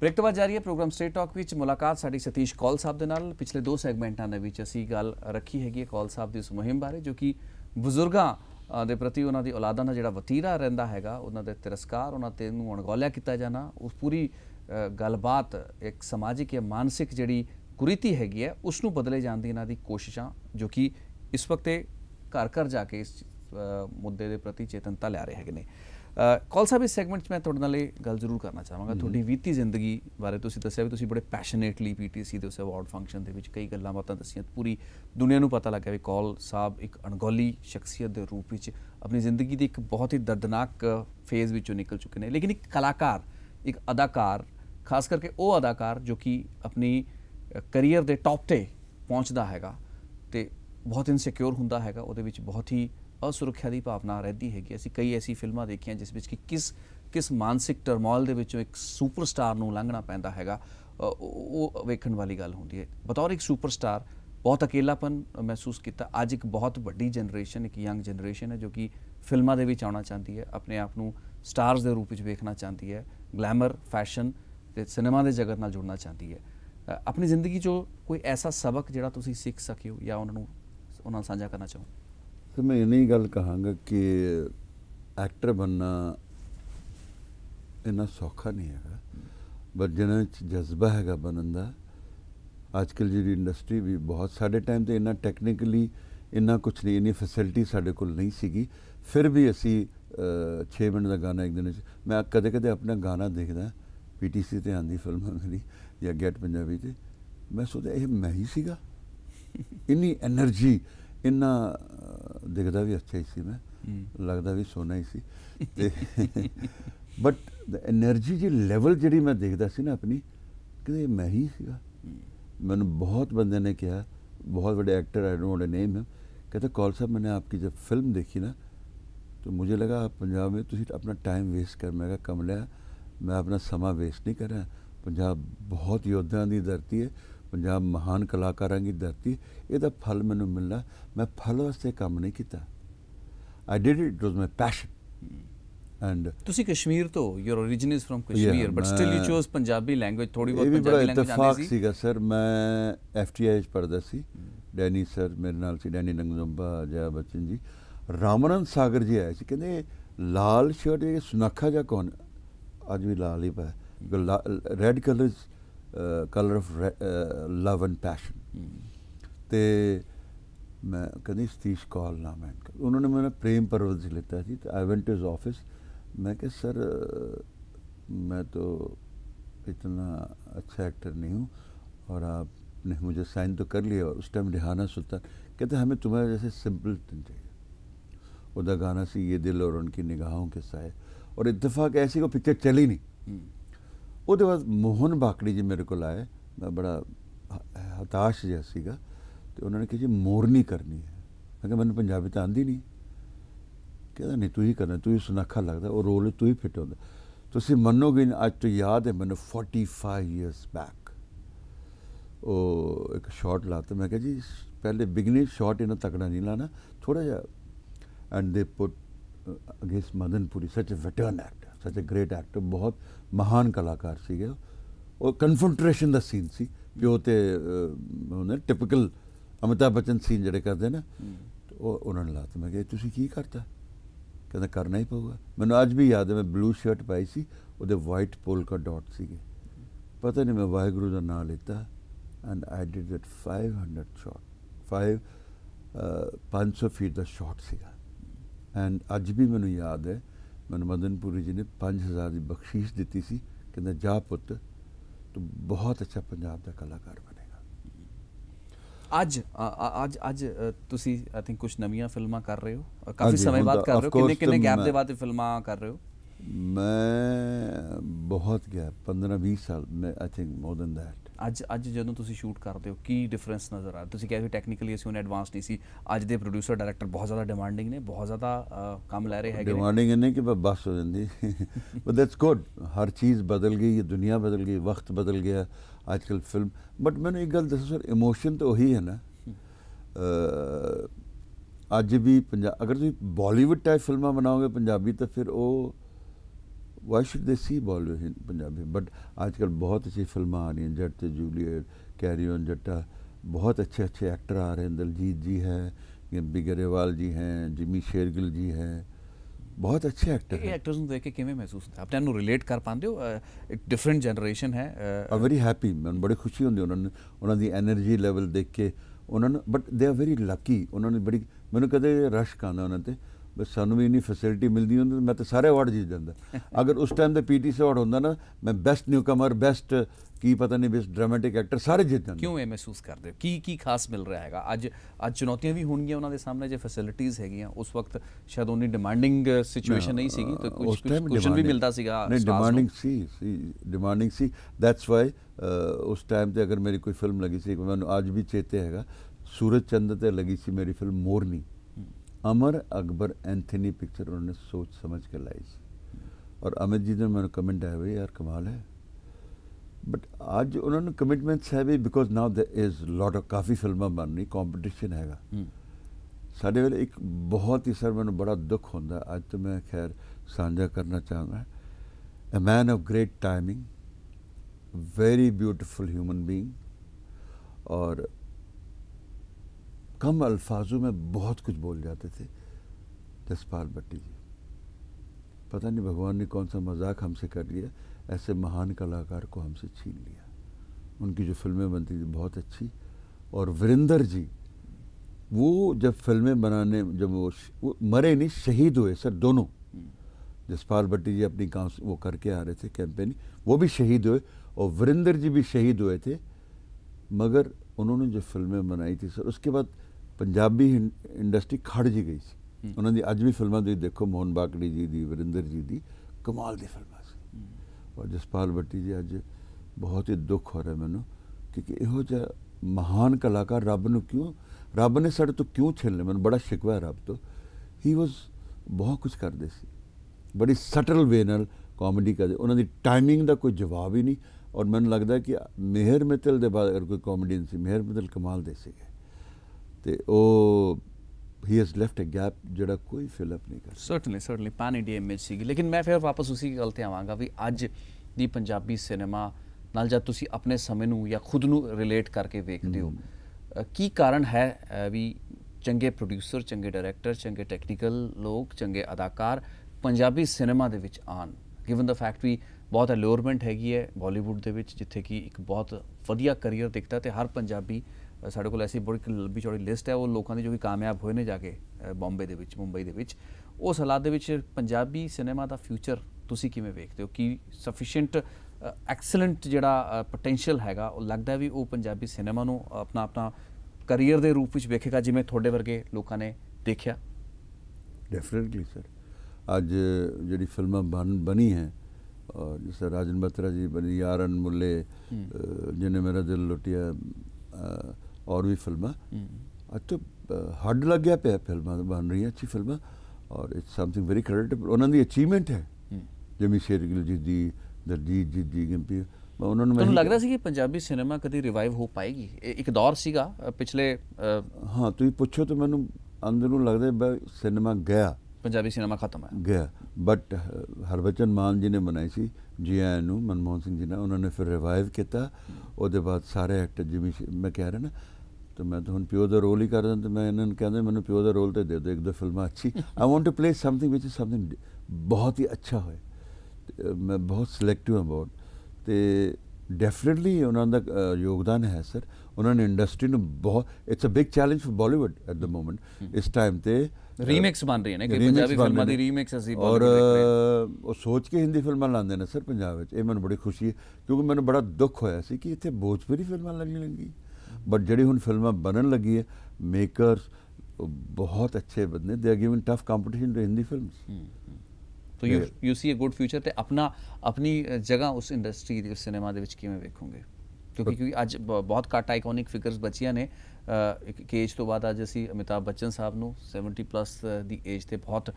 Break ਤੋਂ ਬਾਅਦ ਜਾਰੀ ਹੈ ਪ੍ਰੋਗਰਾਮ ਸਟੇਟ ਟਾਕ ਵਿੱਚ ਮੁਲਾਕਾਤ ਸਾਡੀ ਸਤੀਸ਼ ਕੌਲ ਸਾਹਿਬ ਦੇ ਨਾਲ ਪਿਛਲੇ ਦੋ ਸੈਗਮੈਂਟਾਂ ਦੇ ਵਿੱਚ ਅਸੀਂ ਗੱਲ ਰੱਖੀ ਹੈਗੀ ਹੈ ਕੌਲ ਸਾਹਿਬ ਦੀ ਉਸ ਮੁਹਿੰਮ ਬਾਰੇ ਜੋ ਕਿ ਬਜ਼ੁਰਗਾਂ ਦੇ ਪ੍ਰਤੀ ਉਹਨਾਂ ਦੀ ਔਲਾਦਾਂ ਦਾ ਜਿਹੜਾ ਵਤੀਰਾ ਰਹਿੰਦਾ ਹੈਗਾ ਉਹਨਾਂ ਦੇ ਤਿਰਸਕਾਰ ਉਹਨਾਂ ਤੇ ਨੂੰ ਅਣਗੌਲਿਆ ਕੀਤਾ ਜਾਣਾ ਉਸ ਪੂਰੀ ਗੱਲਬਾਤ ਇੱਕ ਸਮਾਜਿਕ ਜਾਂ ਮਾਨਸਿਕ ਜਿਹੜੀ ਕੁਰੀਤੀ ਹੈਗੀ ਹੈ ਉਸ ਨੂੰ ਬਦਲੇ ਜਾਣ ਦੀ ਇਹਨਾਂ ਦੀ ਕੋਸ਼ਿਸ਼ਾਂ ਜੋ ਕਿ ਇਸ ਵਕਤੇ ਘਰ ਘਰ ਜਾ ਕੇ ਇਸ ਮੁੱਦੇ ਦੇ ਪ੍ਰਤੀ ਚੇਤਨਤਾ ਲਿਆ ਰਹੇ ਹੈਗੇ ਨੇ ਕਾਲ ਸਾਹਿਬ ਇਸ ਸੈਗਮੈਂਟ 'ਚ ਮੈਂ ਤੁਹਾਡੇ ਨਾਲ ਇਹ ਗੱਲ ਜ਼ਰੂਰ ਕਰਨਾ ਚਾਹਾਂਗਾ ਤੁਹਾਡੀ ਵਿੱਤੀ ਜ਼ਿੰਦਗੀ ਬਾਰੇ ਤੁਸੀਂ ਦੱਸਿਆ ਵੀ ਤੁਸੀਂ ਬੜੇ ਪੈਸ਼ਨੇਟਲੀ ਪੀਟੀਸੀ ਦੇ ਉਸ ਅਵਾਰਡ ਫੰਕਸ਼ਨ ਦੇ ਵਿੱਚ ਕਈ ਗੱਲਾਂ ਬਾਤਾਂ ਦੱਸੀਆਂ ਪੂਰੀ ਦੁਨੀਆ ਨੂੰ ਪਤਾ ਲੱਗਿਆ ਵੀ ਕਾਲ ਸਾਹਿਬ ਇੱਕ ਅਣਗੌਲੀ ਸ਼ਖਸੀਅਤ ਦੇ ਰੂਪ ਵਿੱਚ ਆਪਣੀ ਜ਼ਿੰਦਗੀ ਦੀ ਇੱਕ ਬਹੁਤ ਹੀ ਦਰਦਨਾਕ ਫੇਜ਼ ਵਿੱਚੋਂ ਨਿਕਲ ਚੁੱਕੇ ਨੇ ਲੇਕਿਨ ਇੱਕ ਕਲਾਕਾਰ ਇੱਕ ਅਦਾਕਾਰ ਖਾਸ ਕਰਕੇ ਉਹ ਅਦਾਕਾਰ ਜੋ ਕਿ ਆਪਣੀ ਕੈਰੀਅਰ ਦੇ ਟੌਪ ਤੇ ਪਹੁੰਚਦਾ ਹੈਗਾ ਤੇ ਬਹੁਤ ਇਨਸਿਕਿਉਰ ਹੁੰਦਾ ਹੈਗਾ ਉਹਦੇ ਵਿੱਚ ਬਹੁਤ ਹੀ ਅਸੁਰੱਖਿਆ ਦੀ ਭਾਵਨਾ ਰਹਿੰਦੀ ਹੈਗੀ ਅਸੀਂ ਕਈ ਐਸੀ ਫਿਲਮਾਂ ਦੇਖੀਆਂ ਜਿਸ ਵਿੱਚ ਕਿ ਕਿਸ ਕਿਸ ਮਾਨਸਿਕ ਟਰਮੋਇਲ ਦੇ ਵਿੱਚੋਂ ਇੱਕ ਸੁਪਰਸਟਾਰ ਨੂੰ ਲੰਘਣਾ ਪੈਂਦਾ ਹੈਗਾ ਉਹ ਵੇਖਣ ਵਾਲੀ ਗੱਲ ਹੁੰਦੀ ਹੈ ਬਤੌਰ ਇੱਕ ਸੁਪਰਸਟਾਰ ਬਹੁਤ ਇਕੱਲਾਪਨ ਮਹਿਸੂਸ ਕੀਤਾ ਅੱਜ ਇੱਕ ਬਹੁਤ ਵੱਡੀ ਜਨਰੇਸ਼ਨ ਇੱਕ ਯੰਗ ਜਨਰੇਸ਼ਨ ਹੈ ਜੋ ਕਿ ਫਿਲਮਾਂ ਦੇ ਵਿੱਚ ਆਉਣਾ ਚਾਹੁੰਦੀ ਹੈ ਆਪਣੇ ਆਪ ਨੂੰ ਸਟਾਰਸ ਦੇ ਰੂਪ ਵਿੱਚ ਵੇਖਣਾ ਚਾਹੁੰਦੀ ਹੈ ਗਲੈਮਰ ਫੈਸ਼ਨ ਤੇ ਸਿਨੇਮਾ ਦੇ ਜਗਤ ਨਾਲ ਜੁੜਨਾ ਚਾਹੁੰਦੀ ਹੈ ਆਪਣੀ ਜ਼ਿੰਦਗੀ 'ਚੋਂ ਕੋਈ ਐਸਾ ਸਬਕ ਜਿਹੜਾ ਤੁਸੀਂ ਸਿੱਖ ਸਕਿਓ ਜਾਂ ਉਹਨਾਂ ਨੂੰ ਉਹਨਾਂ ਨਾਲ ਸਾਂਝਾ ਕਰਨਾ ਚਾਹੋ ਫਿਰ ਮੈਂ ਨਹੀਂ ਗੱਲ ਕਹਾਂਗਾ ਕਿ ਐਕਟਰ ਬੰਨਾ ਇੰਨਾ ਸੌਖਾ ਨਹੀਂ ਹੈਗਾ ਬਰ ਜਿਹਨਾਂ ਚ ਜਜ਼ਬਾ ਹੈਗਾ ਬਣਨ ਦਾ ਕੱਲ ਜਿਹੜੀ ਇੰਡਸਟਰੀ ਵੀ ਬਹੁਤ ਸਾਡੇ ਟਾਈਮ ਤੇ ਇਨਾ ਟੈਕਨੀਕਲੀ ਇਨਾ ਕੁਝ ਨਹੀਂ ਇੰਨੀ ਫੈਸਿਲਿਟੀ ਸਾਡੇ ਕੋਲ ਨਹੀਂ ਸੀਗੀ ਫਿਰ ਵੀ ਅਸੀਂ 6 ਮਿੰਟ ਦਾ ਗਾਣਾ ਇੱਕ ਦਿਨ ਵਿੱਚ ਮੈਂ ਕਦੇ ਕਦੇ ਆਪਣਾ ਗਾਣਾ ਦੇਖਦਾ ਪੀਟੀਸੀ ਤੇ ਆਂਦੀ ਫਿਲਮਾਂ ਮੇਰੀ ਜਾਂ ਗੈਟ ਪੰਜਾਬੀ ਤੇ ਮੈਂ ਸੋਚਦਾ ਇਹ ਮੈਂ ਹੀ ਸੀਗਾ ਇਨੀ એનર્ਜੀ इन्ना दिखदा भी अच्छा ही सी मैं लगता भी सोना ही सी बट एनर्जी जी लैवल जी मैं देखता सी ना अपनी कि मैं ही सी मैंने बहुत बंद ने कहा बहुत बड़े एक्टर आई डोंट नेम है कहते कौल साहब मैंने आपकी जब फिल्म देखी ना तो मुझे लगा आप पंजाब में तुम अपना टाइम वेस्ट कर मैं कमलिया मैं अपना समा वेस्ट नहीं कर रहा पंजाब बहुत योद्धा की धरती है ਪੰਜਾਬ ਮਹਾਨ ਕਲਾਕਾਰਾਂ ਦੀ ਧਰਤੀ ਇਹਦਾ ਫਲ ਮੈਨੂੰ ਮਿਲਣਾ ਮੈਂ ਫਲ ਵਾਸਤੇ ਕੰਮ ਨਹੀਂ ਕੀਤਾ I did it was my passion and ਤੁਸੀਂ ਕਸ਼ਮੀਰ ਤੋਂ your origin is from Kashmir but still you chose Punjabi language ਥੋੜੀ ਬਹੁਤ ਪੰਜਾਬੀ ਲੈਂਗੁਏਜ ਆਉਂਦੀ ਸੀ ਸੀਗਾ ਸਰ ਮੈਂ ਐਫਟੀਆਈ ਚ ਪੜਦਾ ਸੀ ਡੈਨੀ ਸਰ ਮੇਰੇ ਨਾਲ ਸੀ ਡੈਨੀ ਨੰਗਜ਼ੰਬਾ ਜਯਾ ਬਚਨ ਜੀ ਰਾਮਨੰਦ ਸਾਗਰ ਜੀ ਆਏ ਸੀ ਕਹਿੰਦੇ ਲਾਲ ਸ਼ਰਟ ਇਹ ਸੁਨੱਖਾ ਜਾਂ ਕੌਣ ਅੱਜ ਵੀ ਲਾਲ ਹੀ ਪਾਇਆ red colour colour of love and passion तो मैं कहीं सतीश कौल नाम है इनका उन्होंने मैंने प्रेम पर्वत जी लेता जी तो आई वेंट इज ऑफिस मैं क्या सर मैं तो इतना अच्छा एक्टर नहीं हूँ और आपने मुझे साइन तो कर लिया उस टाइम रिहाना सुल्तान कहते हमें तुम्हारे जैसे सिंपल चाहिए उदा गाना सी ये दिल और उनकी निगाहों के साय और इतफाक ऐसी को पिक्चर चली नहीं hmm. ਉਹਦੇ ਬਾਅਦ ਮੋਹਨ ਬਾਕੜੀ ਜੀ ਮੇਰੇ ਕੋਲ ਆਏ ਮੈਂ ਬੜਾ ਹਤਾਸ਼ ਜਿਹਾ ਸੀਗਾ ਤੇ ਉਹਨਾਂ ਨੇ ਕਿਹਾ ਜੀ ਮੋਰਨੀ ਕਰਨੀ ਹੈ ਮੈਂ ਕਿਹਾ ਮੈਨੂੰ ਪੰਜਾਬੀ ਤਾਂ ਆਂਦੀ ਨਹੀਂ ਕਹਿੰਦਾ ਨਹੀਂ ਤੂੰ ਹੀ ਕਰਨਾ ਤੂੰ ਹੀ ਸੁਨੱਖਾ ਲੱਗਦਾ ਉਹ ਰੋਲ ਤੂੰ ਹੀ ਫਿੱਟ ਹੁੰਦਾ ਤੁਸੀਂ ਮੰਨੋਗੇ ਅੱਜ ਤੋਂ ਯਾਦ ਹੈ ਮੈਨੂੰ 45 ਇਅਰਸ ਬੈਕ ਉਹ ਇੱਕ ਸ਼ਾਟ ਲਾਤਾ ਮੈਂ ਕਿਹਾ ਜੀ ਪਹਿਲੇ ਬਿਗਨਿੰਗ ਸ਼ਾਟ ਇਹਨਾਂ ਤਕੜਾ ਨਹੀਂ ਲਾਣਾ ਥੋੜਾ ਜਿਹਾ ਐਂਡ ਦੇ ਪੁੱਟ ਅਗੇਸ ਮਦਨਪੁਰੀ ਸੱਚ ਅ ਵੈਟਰਨ ਐਕਟਰ ਸੱਚ ਅ ਗ੍ਰੇਟ ਐਕਟਰ ਬਹੁਤ ਮਹਾਨ ਕਲਾਕਾਰ ਸੀਗਾ ਉਹ ਕਨਫਰੰਟੇਸ਼ਨ ਦਾ ਸੀਨ ਸੀ ਵੀ ਉਹ ਤੇ ਉਹਨੇ ਟਿਪੀਕਲ ਅਮਿਤਾਭ ਬਚਨ ਸੀਨ ਜਿਹੜੇ ਕਰਦੇ ਨਾ ਉਹ ਉਹਨਾਂ ਨੇ ਲਾਤ ਮੈਂ ਕਿਹਾ ਤੁਸੀਂ ਕੀ ਕਰਤਾ ਕਹਿੰਦਾ ਕਰਨਾ ਹੀ ਪਊਗਾ ਮੈਨੂੰ ਅੱਜ ਵੀ ਯਾਦ ਹੈ ਮੈਂ ਬਲੂ ਸ਼ਰਟ ਪਾਈ ਸੀ ਉਹਦੇ ਵਾਈਟ ਪੋਲ ਕਾ ਡਾਟ ਸੀਗੇ ਪਤਾ ਨਹੀਂ ਮੈਂ ਵਾਹਿਗੁਰੂ ਦਾ ਨਾਮ ਲਿੱਤਾ and I did that 500 shot 5 500 feet ਦਾ ਸ਼ਾਟ ਸੀਗਾ ਐਂਡ ਅੱਜ ਵੀ ਮੈਨੂੰ ਯਾਦ ਹੈ ਮੈਨੂੰ ਮਦਨਪੁਰੀ ਜੀ ਨੇ 5000 ਦੀ ਬਖਸ਼ੀਸ਼ ਦਿੱਤੀ ਸੀ ਕਹਿੰਦਾ ਜਾ ਪੁੱਤ ਤੂੰ ਬਹੁਤ ਅੱਛਾ ਪੰਜਾਬ ਦਾ ਕਲਾਕਾਰ ਬਣੇਗਾ ਅੱਜ ਅੱਜ ਅੱਜ ਤੁਸੀਂ ਆਈ ਥਿੰਕ ਕੁਝ ਨਵੀਆਂ ਫਿਲਮਾਂ ਕਰ ਰਹੇ ਹੋ ਕਾਫੀ ਸਮੇਂ ਬਾਅਦ ਕਰ ਰਹੇ ਹੋ ਕਿੰਨੇ ਕਿੰਨੇ ਗੈਪ ਦੇ ਬਾਅਦ ਫਿਲਮਾਂ ਕਰ ਰਹੇ ਹੋ ਮੈਂ ਬਹੁਤ ਗਿਆ 15 20 ਸਾਲ ਮੈਂ I think more than that ਅੱਜ ਅੱਜ ਜਦੋਂ ਤੁਸੀਂ ਸ਼ੂਟ ਕਰਦੇ ਹੋ ਕੀ ਡਿਫਰੈਂਸ ਨਜ਼ਰ ਆ ਤੁਸੀਂ ਕਹਿੰਦੇ ਟੈਕਨੀਕਲੀ ਅਸੀਂ ਉਹਨਾਂ ਐਡਵਾਂਸ ਨਹੀਂ ਸੀ ਅੱਜ ਦੇ ਪ੍ਰੋਡਿਊਸਰ ਡਾਇਰੈਕਟਰ ਬਹੁਤ ਜ਼ਿਆਦਾ ਡਿਮਾਂਡਿੰਗ ਨੇ ਬਹੁਤ ਜ਼ਿਆਦਾ ਕੰਮ ਲੈ ਰਹੇ ਹੈਗੇ ਡਿਮਾਂਡਿੰਗ ਨੇ ਕਿ ਬਸ ਹੋ ਜਾਂਦੀ ਬਟ ਦੈਟਸ ਗੁੱਡ ਹਰ ਚੀਜ਼ ਬਦਲ ਗਈ ਇਹ ਦੁਨੀਆ ਬਦਲ ਗਈ ਵਕਤ ਬਦਲ ਗਿਆ ਅੱਜਕੱਲ ਫਿਲਮ ਬਟ ਮੈਨੂੰ ਇੱਕ ਗੱਲ ਦੱਸੋ ਸਰ ਇਮੋਸ਼ਨ ਤਾਂ ਉਹੀ ਹੈ ਨਾ ਅੱਜ ਵੀ ਪੰਜਾਬ ਅਗਰ ਤੁਸੀਂ ਬਾਲੀਵੁੱਡ ਟਾਈਪ ਫਿਲਮਾਂ ਬਣਾਓਗੇ ਪੰਜਾਬੀ ਤਾਂ ਫਿਰ ਉਹ ਵਾਈ ਸ਼ੁਡ ਦੇ ਸੀ ਬਾਲੀਵੁੱਡ ਪੰਜਾਬੀ ਬਟ ਅੱਜ ਕੱਲ ਬਹੁਤ ਅੱਛੀ ਫਿਲਮਾਂ ਆ ਰਹੀਆਂ ਜੱਟ ਤੇ ਜੂਲੀਅਟ ਕੈਰੀ ਔਨ ਜੱਟਾ बहुत अच्छे अच्छे एक्टर आ रहे हैं दलजीत जी हैं बिगरेवाल जी हैं जिमी शेरगिल जी हैं ਬਹੁਤ ਅੱਛੇ ਐਕਟਰ ਇਹ ਐਕਟਰਸ ਨੂੰ ਦੇਖ ਕੇ ਕਿਵੇਂ ਮਹਿਸੂਸ ਹੁੰਦਾ ਆਪਣੇ ਨੂੰ ਰਿਲੇਟ ਕਰ ਪਾਉਂਦੇ ਹੋ ਇੱਕ ਡਿਫਰੈਂਟ ਜਨਰੇਸ਼ਨ ਹੈ ਆ ਵੈਰੀ ਹੈਪੀ ਮੈਨੂੰ ਬੜੀ ਖੁਸ਼ੀ ਹੁੰਦੀ ਉਹਨਾਂ ਨੂੰ ਉਹਨਾਂ ਦੀ એનર્ਜੀ ਲੈਵਲ ਦੇਖ ਕੇ ਉਹਨਾਂ ਨੂੰ but they are very Lucky ਉਹਨਾਂ ਨੇ ਬੜੀ ਮੈਨੂੰ ਕਦੇ ਰਸ਼ ਕਾਂਦਾ ਉਹਨਾਂ ਤੇ ਬਸ ਸਾਨੂੰ ਵੀ ਇਨੀ ਫੈਸਿਲਿਟੀ ਮਿਲਦੀ ਹੁੰਦੀ ਮੈਂ ਤਾਂ ਸਾਰੇ ਅਵਾਰਡ ਜਿੱਤ ਜਾਂਦਾ ਅਗਰ ਉਸ ਟਾਈਮ ਤੇ ਪੀਟੀਸੀ ਅਵਾਰਡ ਹੁੰਦਾ ਨਾ ਮੈਂ ਬੈਸਟ ਨਿਊ ਕਮਰ ਬੈਸਟ ਕੀ ਪਤਾ ਨਹੀਂ ਬੈਸਟ ਡਰਾਮੈਟਿਕ ਐਕਟਰ ਸਾਰੇ ਜਿੱਤ ਜਾਂਦੇ ਕਿਉਂ ਇਹ ਮਹਿਸੂਸ ਕਰਦੇ ਕੀ ਕੀ ਖਾਸ ਮਿਲ ਰਿਹਾ ਹੈਗਾ ਅੱਜ ਅੱਜ ਚੁਣੌਤੀਆਂ ਵੀ ਹੋਣਗੀਆਂ ਉਹਨਾਂ ਦੇ ਸਾਹਮਣੇ ਜੇ ਫੈਸਿਲਿਟੀਆਂ ਹੈਗੀਆਂ ਉਸ ਵਕਤ ਸ਼ਾਇਦ ਉਹਨੀ ਡਿਮਾਂਡਿੰਗ ਸਿਚੁਏਸ਼ਨ ਨਹੀਂ ਸੀਗੀ ਤਾਂ ਕੁਝ ਕੁਝ ਵੀ ਮਿਲਦਾ ਸੀਗਾ ਨਹੀਂ ਡਿਮਾਂਡਿੰਗ ਸੀ ਸੀ ਡਿਮਾਂਡਿੰਗ ਸੀ ਦੈਟਸ ਵਾਈ ਉਸ ਟਾਈਮ ਤੇ ਅਗਰ ਮੇਰੀ ਕੋਈ ਫਿਲਮ ਲੱਗੀ ਸੀ ਮੈਨੂੰ ਅੱਜ ਵੀ ਚੇਤੇ ਹੈਗਾ ਸੂਰਜ ਚੰਦ ਤੇ ਲੱਗੀ ਸੀ ਮੇਰੀ ਫਿਲਮ ਮੋਰਨੀ अमर अकबर एंथनी पिक्चर उन्होंने सोच समझ कर लाई थी और अमित जी ने मेरा कमेंट आया भाई यार कमाल है बट आज उन्होंने कमिटमेंट्स है भी because now the is lot of काफ़ी फिल्मा बन रही कॉम्पिटिशन हैगा हम्म। साढ़े वाले एक बहुत ही सर मैं बड़ा दुख हों अज तो मैं खैर साझा करना चाहगा a man of great timing very beautiful human being और कम अल्फाजों में बहुत कुछ बोल जाते थे जसपाल भट्टी जी पता नहीं भगवान ने कौन सा मजाक हमसे कर लिया ऐसे महान कलाकार को हमसे छीन लिया उनकी जो फिल्में बनती थी बहुत अच्छी और वरिंदर जी वो जब फिल्में बनाने जब वो, वो मरे नहीं शहीद हुए सर दोनों जसपाल भट्टी जी अपनी गाँव वो करके आ रहे थे कैंपेनिंग वो भी शहीद हुए और वरिंदर जी भी शहीद हुए थे मगर उन्होंने जो फिल्में बनाई थी सर उसके बाद ਪੰਜਾਬੀ ਇੰਡਸਟਰੀ ਖੜ ਜੀ ਗਈ ਸੀ ਉਹਨਾਂ ਦੀ ਅੱਜ ਵੀ ਫਿਲਮਾਂ ਤੁਸੀਂ ਦੇਖੋ ਮੋਹਨ ਬਾਕੜੀ ਜੀ ਦੀ ਵਰਿੰਦਰ ਜੀ ਦੀ ਕਮਾਲ ਦੀ ਫਿਲਮਾਂ ਸੀ ਔਰ ਜਸਪਾਲ ਬੱਟੀ ਜੀ ਅੱਜ ਬਹੁਤ ਹੀ ਦੁੱਖ ਹੋ ਰਿਹਾ ਮੈਨੂੰ ਕਿ ਇਹੋ ਜਿਹਾ ਮਹਾਨ ਕਲਾਕਾਰ ਰੱਬ ਨੂੰ ਕਿਉਂ ਰੱਬ ਨੇ ਸਾਡੇ ਤੋਂ ਕਿਉਂ ਛਿਨ ਲਿਆ ਮੈਨੂੰ ਬੜਾ ਸ਼ਿਕਵਾ ਹੈ ਰੱਬ ਤੋਂ ਹੀ ਵਾਸ ਬਹੁਤ ਕੁਝ ਕਰਦੇ ਸੀ ਬੜੀ ਸਟਲ ਵੇ ਨਾਲ ਕਾਮੇਡੀ ਕਰਦੇ ਉਹਨਾਂ ਦੀ ਟਾਈਮਿੰਗ ਦਾ ਕੋਈ ਜਵਾਬ ਹੀ ਨਹੀਂ ਔਰ ਮੈਨੂੰ ਲੱਗਦਾ ਕਿ ਮਿਹਰ ਮਿੱਤਲ ਦੇ ਬਾਅਦ ਅਗਰ ਕੋਈ ਕਾਮੇਡੀਅਨ ਸੀ ਮਿਹਰ ਮਿੱਤਲ ਕਮਾਲ ਦੇ ਸੀਗੇ ਤੇ ਉਹ ਹੀ हैज़ ਲੈਫਟ ਅ ਗੈਪ ਜਿਹੜਾ ਕੋਈ ਫਿਲ ਅਪ ਨਹੀਂ ਕਰ ਸਰਟਨਲੀ ਸਰਟਨਲੀ ਪਾਨੀ ਦੀ ਇਮੇਜ ਸੀ ਲੇਕਿਨ ਮੈਂ ਫਿਰ ਵਾਪਸ ਉਸੇ ਗੱਲ ਤੇ ਆਵਾਂਗਾ ਵੀ ਅੱਜ ਦੀ ਪੰਜਾਬੀ ਸਿਨੇਮਾ ਨਾਲ ਜਦ ਤੁਸੀਂ ਆਪਣੇ ਸਮੇਂ ਨੂੰ ਜਾਂ ਖੁਦ ਨੂੰ ਰਿਲੇਟ ਕਰਕੇ ਵੇਖਦੇ ਹੋ ਕੀ ਕਾਰਨ ਹੈ ਵੀ ਚੰਗੇ ਪ੍ਰੋਡਿਊਸਰ ਚੰਗੇ ਡਾਇਰੈਕਟਰ ਚੰਗੇ ਟੈਕਨੀਕਲ ਲੋਕ ਚੰਗੇ ਅਦਾਕਾਰ ਪੰਜਾਬੀ ਸਿਨੇਮਾ ਦੇ ਵਿੱਚ ਆਣ ਗਿਵਨ ਦਾ ਫੈਕਟ ਵੀ ਬਹੁਤ ਅਲੋਰਮੈਂਟ ਹੈਗੀ ਹੈ ਬਾਲੀਵੁੱਡ ਦੇ ਵਿੱਚ ਜਿੱਥੇ ਕਿ ਇੱਕ ਬਹੁਤ ਵਧੀਆ ਕੈਰੀਅਰ ਦਿਖਦਾ ਤੇ ਹਰ ਪੰਜਾਬੀ ਸਾਡੇ ਕੋਲ ਐਸੀ ਬੜੀ ਲੰਬੀ ਚੌੜੀ ਲਿਸਟ ਹੈ ਉਹ ਲੋਕਾਂ ਦੀ ਜੋ ਕਿ ਕਾਮਯਾਬ ਹੋਏ ਨੇ ਜਾ ਕੇ ਬੰਬੇ ਦੇ ਵਿੱਚ ਮੁੰਬਈ ਦੇ ਵਿੱਚ ਉਸ ਹਾਲਾਤ ਦੇ ਵਿੱਚ ਪੰਜਾਬੀ ਸਿਨੇਮਾ ਦਾ ਫਿਊਚਰ ਤੁਸੀਂ ਕਿਵੇਂ ਵੇਖਦੇ ਹੋ ਕੀ ਸਫੀਸ਼ੀਐਂਟ ਐਕਸਲੈਂਟ ਜਿਹੜਾ ਪੋਟੈਂਸ਼ੀਅਲ ਹੈਗਾ ਉਹ ਲੱਗਦਾ ਵੀ ਉਹ ਪੰਜਾਬੀ ਸਿਨੇਮਾ ਨੂੰ ਆਪਣਾ ਆਪਣਾ ਕੈਰੀਅਰ ਦੇ ਰੂਪ ਵਿੱਚ ਵੇਖੇਗਾ ਜਿਵੇਂ ਤੁਹਾਡੇ ਵਰਗੇ ਲੋਕਾਂ ਨੇ ਦੇਖਿਆ ਡੈਫੀਨਿਟਲੀ ਸਰ ਅੱਜ ਜਿਹੜੀ ਫਿਲਮਾਂ ਬਣ ਬਣੀ ਹੈ ਜਿਸ ਰਾਜਨ ਬਤਰਾ ਜੀ ਬਣੀ ਯਾਰਨ ਮੁੱਲੇ ਜਿਨੇ ਮੇਰਾ ਦਿਲ ਲੁੱਟਿਆ ਔਰ ਵੀ ਫਿਲਮਾਂ ਅੱਛਾ ਹੱਡ ਲੱਗਿਆ ਪਿਆ ਫਿਲਮਾਂ ਬਣ ਰਹੀਆਂ ਅੱਛੀ ਫਿਲਮਾਂ ਔਰ ਇਟਸ ਸਮਥਿੰਗ ਵੈਰੀ ਕ੍ਰੈਡਿਟੇਬਲ ਉਹਨਾਂ ਦੀ ਅਚੀਵਮੈਂਟ ਹੈ ਜਮੀ ਸ਼ੇਰਗਿਲ ਜੀ ਦੀ ਦਲਜੀਤ ਜੀ ਦੀ ਗੰਪੀ ਮੈਂ ਉਹਨਾਂ ਨੂੰ ਮੈਨੂੰ ਲੱਗਦਾ ਸੀ ਕਿ ਪੰਜਾਬੀ ਸਿਨੇਮਾ ਕਦੀ ਰਿਵਾਈਵ ਹੋ ਪਾਏਗੀ ਇੱਕ ਦੌਰ ਸੀਗਾ ਪਿਛਲੇ ਹਾਂ ਤੁਸੀਂ ਪੁੱਛੋ ਤਾਂ ਮੈਨੂੰ ਅੰਦਰ ਨੂੰ ਲੱਗਦਾ ਹੈ ਸਿਨੇਮਾ ਗਿਆ ਪੰਜਾਬੀ ਸਿਨੇਮਾ ਖਤਮ ਹੈ ਗਿਆ ਬਟ ਹਰਵਚਨ ਮਾਨ ਜੀ ਨੇ ਬਣਾਈ ਸੀ ਜੀ ਆਇਆਂ ਨੂੰ ਮਨਮੋਹਨ ਸਿੰਘ ਜੀ ਨੇ ਉਹਨਾਂ ਨੇ ਫਿਰ ਰਿਵਾਈਵ ਕੀਤਾ ਉਹਦੇ ਬਾਅਦ ਸਾਰੇ ਐਕਟਰ ਜਿਵੇਂ ਮੈਂ ਕਹਿ ਰਿਹਾ ਨਾ ਤੇ ਮੈਂ ਤਾਂ ਹੁਣ ਪਿਓ ਦਾ ਰੋਲ ਹੀ ਕਰ ਦਿੰਦਾ ਮੈਂ ਇਹਨਾਂ ਨੂੰ ਕਹਿੰਦਾ ਮੈਨੂੰ ਪਿਓ ਦਾ ਰੋਲ ਤੇ ਦੇ ਦਿਓ ਇੱਕ ਦੋ ਫਿਲਮਾਂ ਅੱਛੀ I want to play something which is something ਬਹੁਤ ਹੀ ਅੱਛਾ ਹੋਏ ਮੈਂ ਬਹੁਤ ਸਿਲੈਕਟਿਵ ਅਬਾਊਟ ਤੇ ਡੈਫੀਨਿਟਲੀ ਉਹਨਾਂ ਦਾ ਯੋਗਦਾਨ ਹੈ ਸਰ ਉਹਨਾਂ ਨੇ ਇੰਡਸਟਰੀ ਨੂੰ ਬਹੁਤ it's a big challenge for Bollywood at the moment ਇਸ ਟਾਈਮ ਤੇ ਰੀਮਿਕਸ ਬਣ ਰਹੀ ਹੈ ਨਾ ਕਿ ਪੰਜਾਬੀ ਫਿਲਮਾਂ ਦੀ ਰੀਮਿਕਸ ਅਸੀਂ ਹਾਂ ਉਹ ਸੋਚ ਕੇ ਹਿੰਦੀ ਫਿਲਮਾਂ ਲਾਉਂਦੇ ਨੇ ਸਰ ਪੰਜਾਬ ਵਿੱਚ ਇਹ ਮੈਨੂੰ ਬੜੀ ਖੁਸ਼ੀ ਹੈ ਕਿਉਂਕਿ ਮੈਨੂੰ ਬੜਾ ਦੁੱਖ ਹੋਇਆ ਸੀ ਕਿ ਇੱਥੇ ਭੋਜਪੁਰੀ ਫਿਲਮਾਂ ਲੱਗਣ ਲੱਗੀ ਬਟ ਜਿਹੜੀ ਹੁਣ ਫਿਲਮਾਂ ਬਣਨ ਲੱਗੀ ਹੈ ਮੇਕਰਸ ਬਹੁਤ ਅੱਛੇ ਬੰਦੇ ਦੇ ਆ given tough competition to Hindi films ਤੋ you you see a good future ਤੇ ਆਪਣਾ ਆਪਣੀ ਜਗ੍ਹਾ ਉਸ ਇੰਡਸਟਰੀ ਦੇ ਸਿਨੇਮਾ ਦੇ ਵਿੱਚ ਕਿਵੇਂ ਵੇਖੋਗੇ ਕਿਉਂਕਿ ਕਿਉਂਕਿ ਅੱਜ ਬਹੁਤ ਘੱਟ ਆਈਕੋਨਿਕ ਫਿਗਰਸ ਬਚੀਆਂ ਨੇ ਇੱਕ ਏਜ ਤੋਂ ਬਾਅਦ ਅੱਜ ਅਸੀਂ ਅਮਿਤਾਭ ਬੱਚਨ ਸਾਹਿਬ ਨੂੰ 70 ਪਲੱਸ ਦੀ ਏਜ ਤੇ ਬਹੁਤ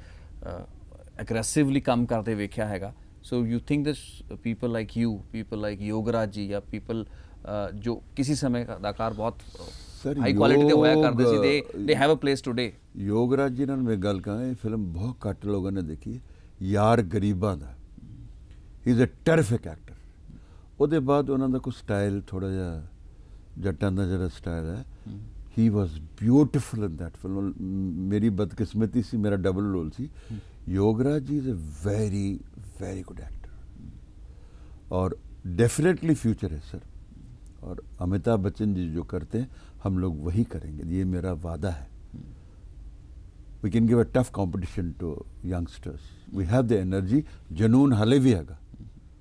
ਐਗਰੈਸਿਵਲੀ ਕੰਮ ਕਰਦੇ ਵੇਖਿਆ ਹੈਗਾ so you think this people like you people like Yograj ji ਜਾਂ ਪੀਪਲ जो किसी समय अदाकार बहुत हाई क्वालिटी होया कर दे they they have a place today Yograj ji ने गल कहे फिल्म बहुत कट लोगों ने देखी यार गरीबा दा ही इज अ टेरिफिक एक्टर ओदे बाद ओना कुछ स्टाइल थोड़ा जा जट्टा दा जरा स्टाइल है ही was beautiful in that film मेरी बदकिस्मती सी मेरा डबल रोल सी Yograj ji is a very very good actor और डेफिनेटली फ्यूचर है सर और अमिताभ बच्चन जी जो करते हैं हम लोग वही करेंगे ये मेरा वादा है we can give a tough competition to youngsters we have the energy जुनून हले भी हैगा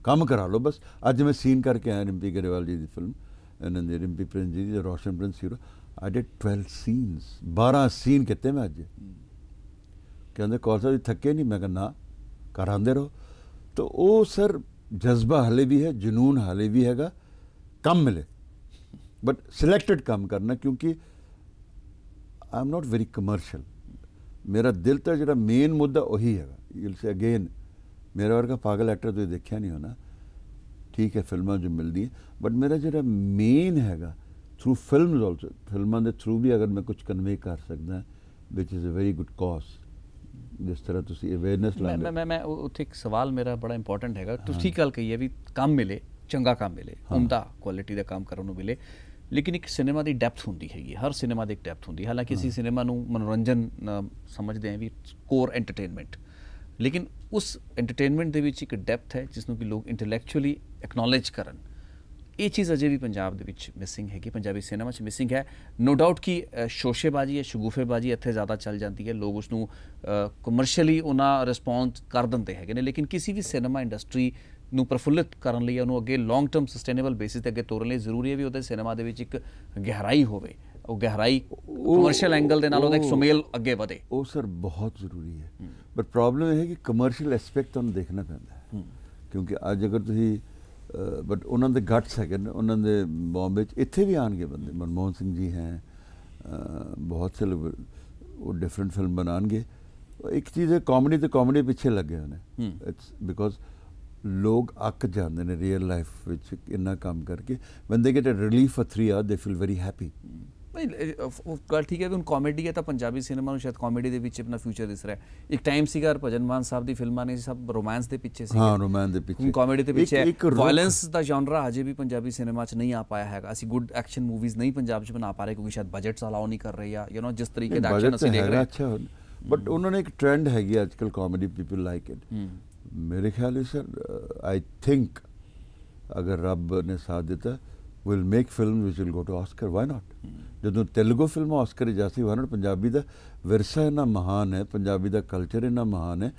काम करा लो बस आज मैं सीन करके आया रिम्पी गरेवाल जी की film Rimpy Prince ji Roshan Prince hero I did twelve scenes बारह सीन कितने मैं अज कहते कौल साहब थके नहीं मैं ना कराते रहो तो वो सर जज्बा हले भी है जुनून हले भी हैगा कम मिले बट सिलेक्टेड काम करना क्योंकि I am not very commercial मेरा दिल तो जरा मेन मुद्दा वही है यूल से अगेन मेरा वर्ग का पागल एक्टर तो देखा नहीं होना ठीक है फिल्मों जो मिलती हैं बट मेरा जरा मेन हैगा थ्रू फिल्म ऑल्सो फिल्मों के थ्रू भी अगर मैं कुछ कन्वे कर सदा which is a very good cause जिस तरह अवेयरनेस मैं, मैं, मैं, मैं, तो सवाल मेरा बड़ा इंपोर्टेंट है हाँ। कल कही है भी कम मिले ਚੰਗਾ ਕੰਮ ਮਿਲੇ ਉਮਦਾ ਕੁਆਲਿਟੀ ਦਾ ਕੰਮ ਕਰਨ ਨੂੰ ਮਿਲੇ ਲੇਕਿਨ ਇੱਕ ਸਿਨੇਮਾ ਦੀ ਡੈਪਥ ਹੁੰਦੀ ਹੈਗੀ ਹਰ ਸਿਨੇਮਾ ਦੀ ਇੱਕ ਡੈਪਥ ਹੁੰਦੀ ਹੈ ਹਾਲਾਂਕਿ ਅਸੀਂ ਸਿਨੇਮਾ ਨੂੰ ਮਨੋਰੰਜਨ ਸਮਝਦੇ ਆਂ ਵੀ ਕੋਰ ਐਂਟਰਟੇਨਮੈਂਟ ਲੇਕਿਨ ਉਸ ਐਂਟਰਟੇਨਮੈਂਟ ਦੇ ਵਿੱਚ ਇੱਕ ਡੈਪਥ ਹੈ ਜਿਸ ਨੂੰ ਕਿ ਲੋਕ ਇੰਟੈਲੈਕਚੁਅਲੀ ਐਕਨੋਲੇਜ ਕਰਨ ਇਹ ਚੀਜ਼ ਅਜੇ ਵੀ ਪੰਜਾਬ ਦੇ ਵਿੱਚ ਮਿਸਿੰਗ ਹੈਗੀ ਪੰਜਾਬੀ ਸਿਨੇਮਾ 'ਚ ਮਿਸਿੰਗ ਹੈ ਨੋ ਡਾਊਟ ਕਿ ਸ਼ੋਸ਼ੇਬਾਜ਼ੀ ਜਾਂ ਸ਼ਗੂਫੇਬਾਜ਼ੀ ਇੱਥੇ ਜ਼ਿਆਦਾ ਚੱਲ ਜਾਂਦੀ ਹੈ ਲੋਕ ਉਸ ਨੂੰ ਕਮਰਸ਼ੀਅਲੀ ਉਹਨਾਂ ਰਿਸਪੌਂਸ ਕਰ ਦਿੰਦੇ ਹੈਗੇ ਨੇ ਲੇਕਿਨ ਕਿਸੇ ਵੀ ਸਿਨੇਮਾ ਇੰਡਸਟਰੀ ਨੂੰ ਪ੍ਰਫੁੱਲਿਤ ਕਰਨ ਲਈ ਉਹਨੂੰ ਅੱਗੇ ਲੌਂਗ ਟਰਮ ਸਸਟੇਨੇਬਲ ਬੇਸਿਸ ਤੇ ਅੱਗੇ ਤੋਰਨ ਲਈ ਜ਼ਰੂਰੀ ਹੈ ਵੀ ਉਹਦੇ ਸਿਨੇਮਾ ਦੇ ਵਿੱਚ ਇੱਕ ਗਹਿਰਾਈ ਹੋਵੇ ਉਹ ਗਹਿਰਾਈ ਕਮਰਸ਼ੀਅਲ ਐਂਗਲ ਦੇ ਨਾਲ ਉਹਦਾ ਇੱਕ ਸੁਮੇਲ ਅੱਗੇ ਵਧੇ ਉਹ ਸਰ ਬਹੁਤ ਜ਼ਰੂਰੀ ਹੈ ਬਟ ਪ੍ਰੋਬਲਮ ਇਹ ਹੈ ਕਿ ਕਮਰਸ਼ੀਅਲ ਐਸਪੈਕਟ ਤੁਹਾਨੂੰ ਦੇਖਣਾ ਪੈਂਦਾ ਹੈ ਕਿਉਂਕਿ ਅੱਜ ਅਗਰ ਤੁਸੀਂ ਬਟ ਉਹਨਾਂ ਦੇ ਗੱਟਸ ਹੈਗੇ ਨੇ ਉਹਨਾਂ ਦੇ ਬੰਬੇ 'ਚ ਇੱਥੇ ਵੀ ਆਣਗੇ ਬੰਦੇ ਮਨਮੋਹਨ ਸਿੰਘ ਜੀ ਹੈ ਬਹੁਤ ਸੇ ਲੋਕ ਉਹ ਡਿਫਰੈਂਟ ਫਿਲਮ ਬਣਾਣਗੇ ਇੱਕ ਚੀਜ਼ ਹੈ ਕਾਮੇਡੀ ਤੇ ਕਾਮੇਡੀ ਪਿੱਛੇ ਲੱਗੇ ਹੋਣੇ ਇਟਸ ਬਿਕੋਜ਼ ਲੋਕ ਅੱਕ ਜਾਂਦੇ ਨੇ ਰੀਅਲ ਲਾਈਫ ਵਿੱਚ ਇੰਨਾ ਕੰਮ ਕਰਕੇ when they get a relief for 3 are they feel very happy ਨਹੀਂ ਗੱਲ ਠੀਕ ਹੈ ਕਿ ਉਹ ਕਾਮੇਡੀ ਹੈ ਤਾਂ ਪੰਜਾਬੀ ਸਿਨੇਮਾ ਨੂੰ ਸ਼ਾਇਦ ਕਾਮੇਡੀ ਦੇ ਵਿੱਚ ਆਪਣਾ ਫਿਊਚਰ ਦਿਸ ਰਿਹਾ ਇੱਕ ਟਾਈਮ ਸੀਗਾ ਭਜਨ ਮਾਨ ਸਾਹਿਬ ਦੀ ਫਿਲਮਾਂ ਨੇ ਸਭ ਰੋਮਾਂਸ ਦੇ ਪਿੱਛੇ ਸੀ ਹਾਂ ਰੋਮਾਂਸ ਦੇ ਪਿੱਛੇ ਕਾਮੇਡੀ ਦੇ ਪਿੱਛੇ ਵਾਇਲੈਂਸ ਦਾ ਜਨਰਾ ਅਜੇ ਵੀ ਪੰਜਾਬੀ ਸਿਨੇਮਾ 'ਚ ਨਹੀਂ ਆ ਪਾਇਆ ਹੈਗਾ ਅਸੀਂ ਗੁੱਡ ਐਕਸ਼ਨ ਮੂਵੀਜ਼ ਨਹੀਂ ਪੰਜਾਬ 'ਚ ਬਣਾ ਪਾ ਰਹੇ ਕਿਉਂਕਿ ਸ਼ਾਇਦ ਬਜਟਸ ਅਲਾਉ ਨਹੀਂ ਕਰ ਰਹੀ ਆ ਯੂ نو ਜਿਸ ਤਰੀਕੇ ਦਾ ਐਕਸ਼ਨ ਅਸੀਂ ਦੇਖ ਰਹੇ ਹਾਂ ਬਟ ਉਹਨਾਂ ਨੇ ਇੱਕ ਟ੍ਰੈਂਡ ਹੈਗੀ ਅੱਜਕੱਲ ਕਾਮੇਡੀ ਪੀਪਲ ਲਾਈਕ ਇਟ मेरे ख्याल सर आई थिंक अगर रब ने साथ देता will make film which will go to Oscar why not जो तेलुगु फिल्म ऑस्कर जासी वाई नॉट पंजाबी का ਵਿਰਸਾ ਇੰਨਾ ਮਹਾਨ ਹੈ ਪੰਜਾਬੀ ਦਾ ਕਲਚਰ ਇੰਨਾ ਮਹਾਨ ਹੈ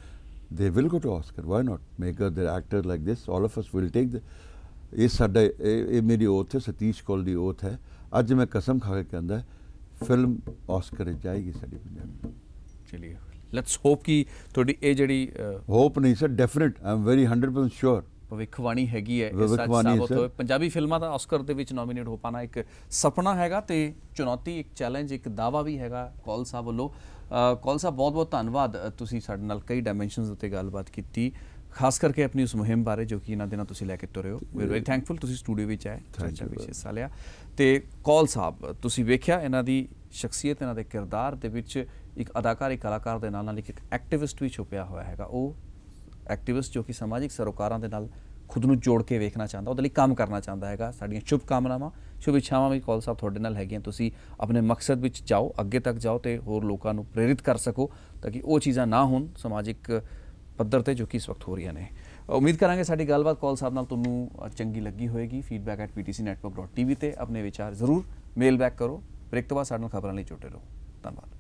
they will go to Oscar why not make a director like this all of us will take ਇਹ ਸਾਡਾ ਇਹ ਮੇਰੀ ਓਥ ਹੈ ਸਤੀਸ਼ ਕੋਲ ਦੀ ਓਥ ਹੈ ਅੱਜ ਮੈਂ ਕਸਮ ਖਾ ਕੇ ਕਹਿੰਦਾ ਫਿਲਮ ਆਸਕਰ ਜਾਏਗੀ ਸਾਡੀ ਪੰਜਾਬੀ ਚਲਿਏ ਲੈਟਸ ਹੋਪ ਕਿ ਤੁਹਾਡੀ ਇਹ ਜਿਹੜੀ ਹੋਪ ਨਹੀਂ sir definite I'm very 100% sure ਭਵਿੱਖਬਾਣੀ ਹੈਗੀ ਹੈ ਇਸ ਸੱਚ ਸਾਬਤ ਹੋਏ ਪੰਜਾਬੀ ਫਿਲਮਾਂ ਦਾ ਆਸਕਰ ਦੇ ਵਿੱਚ ਨੋਮੀਨੇਟ ਹੋ ਪਾਣਾ ਇੱਕ ਸੁਪਨਾ ਹੈਗਾ ਤੇ ਚੁਣੌਤੀ ਇੱਕ ਚੈਲੰਜ ਇੱਕ ਦਾਵਾ ਵੀ ਹੈਗਾ ਕੌਲ ਸਾਹਿਬ ਵੱਲੋਂ ਕੌਲ ਸਾਹਿਬ ਬਹੁਤ-ਬਹੁਤ ਧੰਨਵਾਦ ਤੁਸੀਂ ਸਾਡੇ ਨਾਲ ਕਈ ਡਾਈਮੈਂਸ਼ਨਸ ਉੱਤੇ ਗੱਲਬਾਤ ਕੀਤੀ ਖਾਸ ਕਰਕੇ ਆਪਣੀ ਉਸ ਮੁਹਿੰਮ ਬਾਰੇ ਜੋ ਕਿ ਇਹਨਾਂ ਦਿਨਾਂ ਤੁਸੀਂ ਲੈ ਕੇ ਤੁਰੇ ਹੋ ਵੀ ਵੈਰੀ ਥੈਂਕਫੁਲ ਤੁਸੀਂ ਸਟੂਡੀਓ ਵਿੱਚ ਆਏ ਚਰਚਾ ਵਿੱਚ ਹਿੱਸਾ ਲਿਆ ਤੇ ਕੌਲ ਸਾਹਿਬ ਤੁਸੀਂ ਵੇਖਿਆ ਇਹਨਾਂ ਦੀ ਸ਼ਖਸੀਅਤ ਇਹਨਾਂ ਦੇ ਕਿਰਦਾਰ ਦੇ ਵਿੱਚ ਇੱਕ ਅਦਾਕਾਰੀ ਕਲਾਕਾਰ ਦੇ ਨਾਲ ਨਾਲ ਇੱਕ ਐਕਟਿਵਿਸਟ ਵੀ ਛੁਪਿਆ ਹੋਇਆ ਹੈਗਾ ਉਹ ਐਕਟਿਵਿਸਟ ਜੋ ਕਿ ਸਮਾਜਿਕ ਸਰੋਕਾਰਾਂ ਦੇ ਨਾਲ ਖੁਦ ਨੂੰ ਜੋੜ ਕੇ ਵੇਖਣਾ ਚਾਹੁੰਦਾ ਉਹਦੇ ਲਈ ਕੰਮ ਕਰਨਾ ਚਾਹੁੰਦਾ ਹੈਗਾ ਸਾਡੀਆਂ ਸ਼ੁਭ ਕਾਮਨਾਵਾਂ ਸ਼ੁਭ ਇਛਾਵਾਂ ਵੀ ਕਾਲ ਸਾਹਿਬ ਤੁਹਾਡੇ ਨਾਲ ਹੈਗੀਆਂ ਤੁਸੀਂ ਆਪਣੇ ਮਕਸਦ ਵਿੱਚ ਜਾਓ ਅੱਗੇ ਤੱਕ ਜਾਓ ਤੇ ਹੋਰ ਲੋਕਾਂ ਨੂੰ ਪ੍ਰੇਰਿਤ ਕਰ ਸਕੋ ਤਾਂ ਕਿ ਉਹ ਚੀਜ਼ਾਂ ਨਾ ਹੋਣ ਸਮਾਜਿਕ ਪੱਧਰ ਤੇ ਜੋ ਕਿ ਇਸ ਵਕਤ ਹੋ ਰਹੀਆਂ ਨੇ ਉਮੀਦ ਕਰਾਂਗੇ ਸਾਡੀ ਗੱਲਬਾਤ ਕਾਲ ਸਾਹਿਬ ਨਾਲ ਤੁਹਾਨੂੰ ਚੰਗੀ ਲੱਗੀ ਹੋਏਗੀ feedback@ptcnetwork.tv ਤੇ ਆਪਣੇ ਵਿਚਾਰ ਜ਼ਰੂਰ ਮੇਲ ਬੈਕ ਕਰੋ ਬ੍ਰੇਕ ਤੋਂ ਬਾਅਦ ਸਾਡੇ ਨਾਲ ਖਬਰਾਂ ਲਈ ਜੁੜੇ ਰਹੋ ਧੰਨਵਾਦ